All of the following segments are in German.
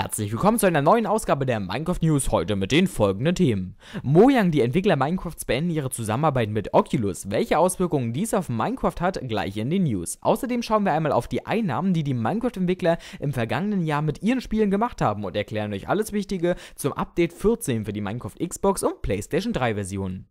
Herzlich willkommen zu einer neuen Ausgabe der Minecraft News, heute mit den folgenden Themen. Mojang, die Entwickler Minecrafts beenden ihre Zusammenarbeit mit Oculus. Welche Auswirkungen dies auf Minecraft hat, gleich in den News. Außerdem schauen wir einmal auf die Einnahmen, die die Minecraft-Entwickler im vergangenen Jahr mit ihren Spielen gemacht haben und erklären euch alles Wichtige zum Update 14 für die Minecraft Xbox und PlayStation 3 Version.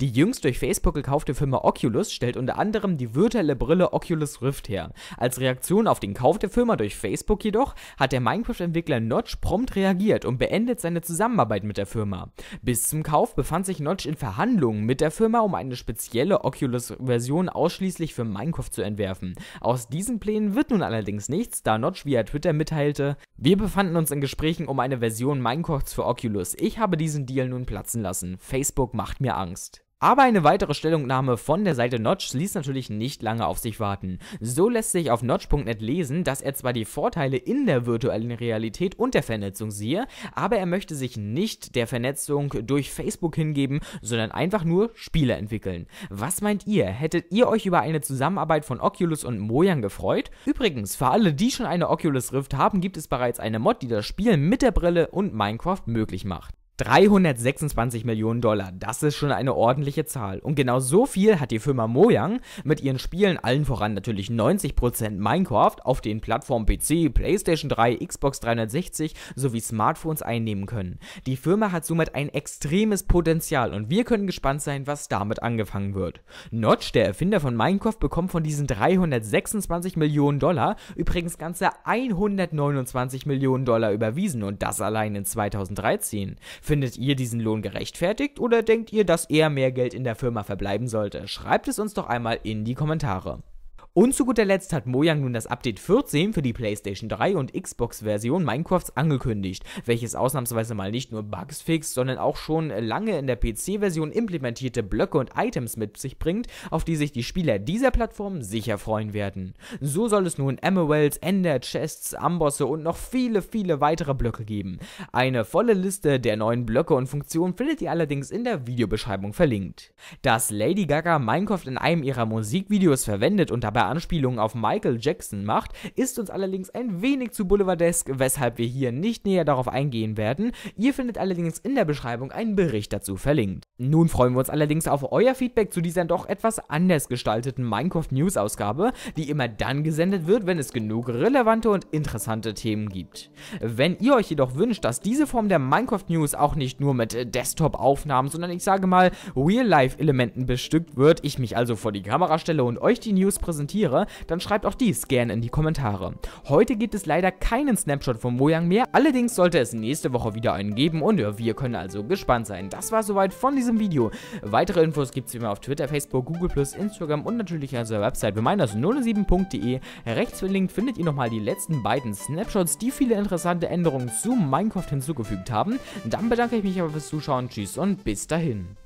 Die jüngst durch Facebook gekaufte Firma Oculus stellt unter anderem die virtuelle Brille Oculus Rift her. Als Reaktion auf den Kauf der Firma durch Facebook jedoch hat der Minecraft-Entwickler Notch prompt reagiert und beendet seine Zusammenarbeit mit der Firma. Bis zum Kauf befand sich Notch in Verhandlungen mit der Firma, um eine spezielle Oculus-Version ausschließlich für Minecraft zu entwerfen. Aus diesen Plänen wird nun allerdings nichts, da Notch via Twitter mitteilte, wir befanden uns in Gesprächen um eine Version Minecoins für Oculus. Ich habe diesen Deal nun platzen lassen. Facebook macht mir Angst. Aber eine weitere Stellungnahme von der Seite Notch ließ natürlich nicht lange auf sich warten. So lässt sich auf Notch.net lesen, dass er zwar die Vorteile in der virtuellen Realität und der Vernetzung siehe, aber er möchte sich nicht der Vernetzung durch Facebook hingeben, sondern einfach nur Spiele entwickeln. Was meint ihr? Hättet ihr euch über eine Zusammenarbeit von Oculus und Mojang gefreut? Übrigens, für alle, die schon eine Oculus Rift haben, gibt es bereits eine Mod, die das Spielen mit der Brille und Minecraft möglich macht. 326 Millionen Dollar, das ist schon eine ordentliche Zahl. Und genau so viel hat die Firma Mojang mit ihren Spielen, allen voran natürlich 90% Minecraft, auf den Plattformen PC, PlayStation 3, Xbox 360 sowie Smartphones einnehmen können. Die Firma hat somit ein extremes Potenzial und wir können gespannt sein, was damit angefangen wird. Notch, der Erfinder von Minecraft, bekommt von diesen 326 Millionen Dollar übrigens ganze 129 Millionen Dollar überwiesen und das allein in 2013. Findet ihr diesen Lohn gerechtfertigt oder denkt ihr, dass eher mehr Geld in der Firma verbleiben sollte? Schreibt es uns doch einmal in die Kommentare. Und zu guter Letzt hat Mojang nun das Update 14 für die PlayStation 3 und Xbox-Version Minecrafts angekündigt, welches ausnahmsweise mal nicht nur Bugs fixt, sondern auch schon lange in der PC-Version implementierte Blöcke und Items mit sich bringt, auf die sich die Spieler dieser Plattform sicher freuen werden. So soll es nun Emeralds, Ender Chests, Ambosse und noch viele, viele weitere Blöcke geben. Eine volle Liste der neuen Blöcke und Funktionen findet ihr allerdings in der Videobeschreibung verlinkt. Dass Lady Gaga Minecraft in einem ihrer Musikvideos verwendet und dabei Anspielungen auf Michael Jackson macht, ist uns allerdings ein wenig zu boulevardesk, weshalb wir hier nicht näher darauf eingehen werden. Ihr findet allerdings in der Beschreibung einen Bericht dazu verlinkt. Nun freuen wir uns allerdings auf euer Feedback zu dieser doch etwas anders gestalteten Minecraft News Ausgabe, die immer dann gesendet wird, wenn es genug relevante und interessante Themen gibt. Wenn ihr euch jedoch wünscht, dass diese Form der Minecraft News auch nicht nur mit Desktop-Aufnahmen, sondern ich sage mal Real-Life-Elementen bestückt wird, ich mich also vor die Kamera stelle und euch die News präsentiere, Tiere, dann schreibt auch dies gerne in die Kommentare. Heute gibt es leider keinen Snapshot von Mojang mehr, allerdings sollte es nächste Woche wieder einen geben und ja, wir können also gespannt sein. Das war soweit von diesem Video. Weitere Infos gibt es wie immer auf Twitter, Facebook, Google+, Instagram und natürlich auf unserer Website reminders07.de. Rechts verlinkt findet ihr nochmal die letzten beiden Snapshots, die viele interessante Änderungen zu Minecraft hinzugefügt haben. Dann bedanke ich mich aber fürs Zuschauen, tschüss und bis dahin.